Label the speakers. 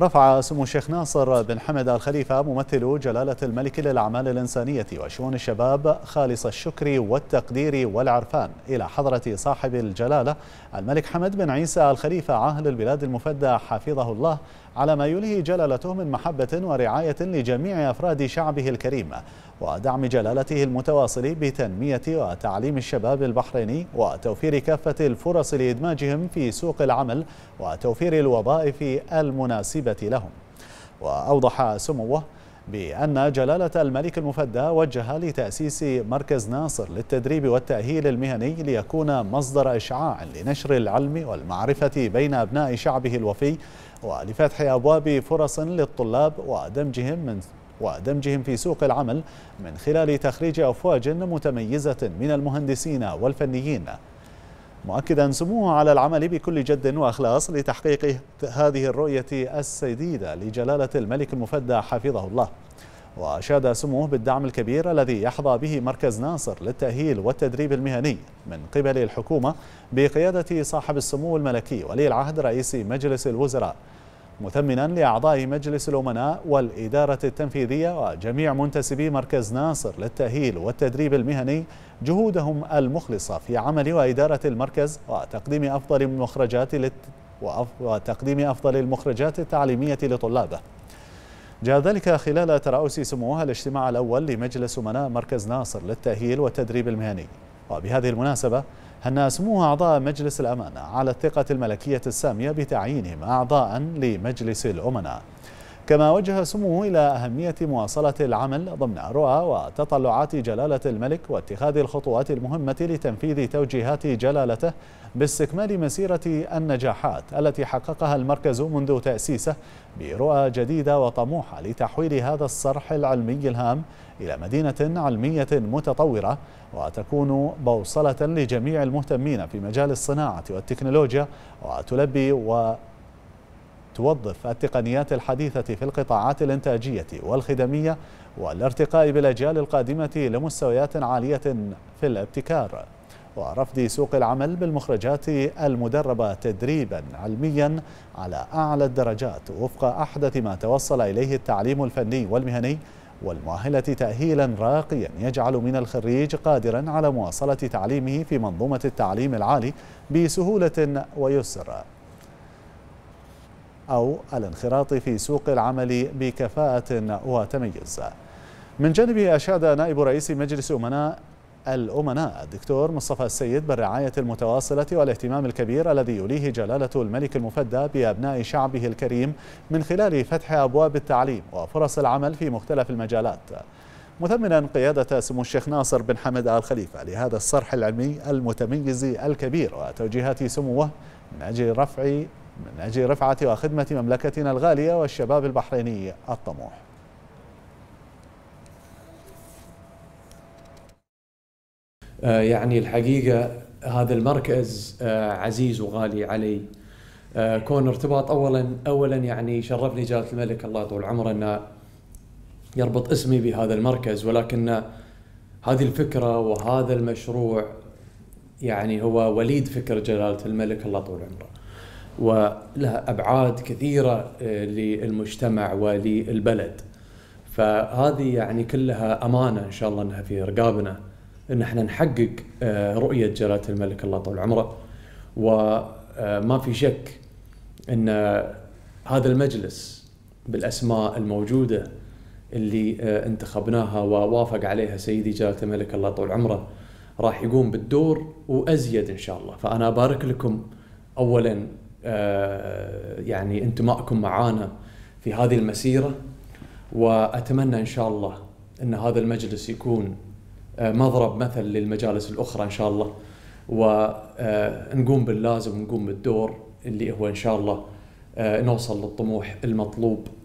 Speaker 1: رفع سمو الشيخ ناصر بن حمد الخليفة ممثل جلالة الملك للأعمال الإنسانية وشؤون الشباب خالص الشكر والتقدير والعرفان إلى حضرة صاحب الجلالة الملك حمد بن عيسى الخليفة عاهل البلاد المفدى حفظه الله على ما يلهي جلالته من محبة ورعاية لجميع أفراد شعبه الكريم ودعم جلالته المتواصل بتنمية وتعليم الشباب البحريني وتوفير كافة الفرص لإدماجهم في سوق العمل وتوفير الوظائف المناسبة النصيبة لهم وأوضح سموه بأن جلالة الملك المفدى وجه لتأسيس مركز ناصر للتدريب والتأهيل المهني ليكون مصدر إشعاع لنشر العلم والمعرفة بين أبناء شعبه الوفي ولفتح أبواب فرص للطلاب ودمجهم من ودمجهم في سوق العمل من خلال تخريج أفواج متميزة من المهندسين والفنيين مؤكدا سموه على العمل بكل جد وإخلاص لتحقيق هذه الرؤية السديدة لجلالة الملك المفدى حفظه الله وأشاد سموه بالدعم الكبير الذي يحظى به مركز ناصر للتأهيل والتدريب المهني من قبل الحكومة بقيادة صاحب السمو الملكي ولي العهد رئيس مجلس الوزراء مثمنا لأعضاء مجلس الأمناء والإدارة التنفيذية وجميع منتسبي مركز ناصر للتأهيل والتدريب المهني جهودهم المخلصة في عمل وإدارة المركز وتقديم أفضل المخرجات للت... وتقديم أفضل المخرجات التعليمية لطلابه جاء ذلك خلال ترأس سموها الاجتماع الأول لمجلس أمناء مركز ناصر للتأهيل والتدريب المهني وبهذه المناسبة أن أسموه أعضاء مجلس الأمانة على الثقة الملكية السامية بتعيينهم أعضاء لمجلس الأمناء كما وجه سموه إلى أهمية مواصلة العمل ضمن رؤى وتطلعات جلالة الملك واتخاذ الخطوات المهمة لتنفيذ توجيهات جلالته باستكمال مسيرة النجاحات التي حققها المركز منذ تأسيسه برؤى جديدة وطموحة لتحويل هذا الصرح العلمي الهام إلى مدينة علمية متطورة وتكون بوصلة لجميع المهتمين في مجال الصناعة والتكنولوجيا وتلبي و توظف التقنيات الحديثة في القطاعات الإنتاجية والخدمية والارتقاء بالأجيال القادمة لمستويات عالية في الابتكار ورفض سوق العمل بالمخرجات المدربة تدريبا علميا على أعلى الدرجات وفق أحدث ما توصل إليه التعليم الفني والمهني والمؤهلة تأهيلا راقيا يجعل من الخريج قادرا على مواصلة تعليمه في منظومة التعليم العالي بسهولة ويسر أو الانخراط في سوق العمل بكفاءة وتميز من جانبه أشاد نائب رئيس مجلس أمناء الأمناء الدكتور مصطفى السيد بالرعاية المتواصلة والاهتمام الكبير الذي يوليه جلالة الملك المفدى بأبناء شعبه الكريم من خلال فتح أبواب التعليم وفرص العمل في مختلف المجالات مثمنا قيادة سمو الشيخ ناصر بن حمد آل خليفة لهذا الصرح العلمي المتميز الكبير وتوجيهات سموه من أجل رفع من أجل رفعة وخدمة مملكتنا الغالية والشباب البحريني الطموح
Speaker 2: آه، يعني الحقيقة هذا المركز آه، عزيز وغالي علي آه، كون ارتباط اولا اولا يعني شرفني جلاله الملك الله يطول عمره أن يربط اسمي بهذا المركز ولكن هذه الفكره وهذا المشروع يعني هو وليد فكر جلاله الملك الله يطول عمره. ولها ابعاد كثيره آه، للمجتمع وللبلد. فهذه يعني كلها امانه ان شاء الله انها في رقابنا ان احنا نحقق آه، رؤيه جلاله الملك الله طول عمره وما آه، في شك ان هذا المجلس بالاسماء الموجوده اللي انتخبناها ووافق عليها سيدي جلاله الملك الله طول عمره راح يقوم بالدور وازيد ان شاء الله فانا ابارك لكم اولا آه، يعني انتمائكم معانا في هذه المسيره واتمنى ان شاء الله ان هذا المجلس يكون آه، مضرب مثل للمجالس الاخرى ان شاء الله ونقوم آه، باللازم ونقوم بالدور اللي هو ان شاء الله نوصل للطموح المطلوب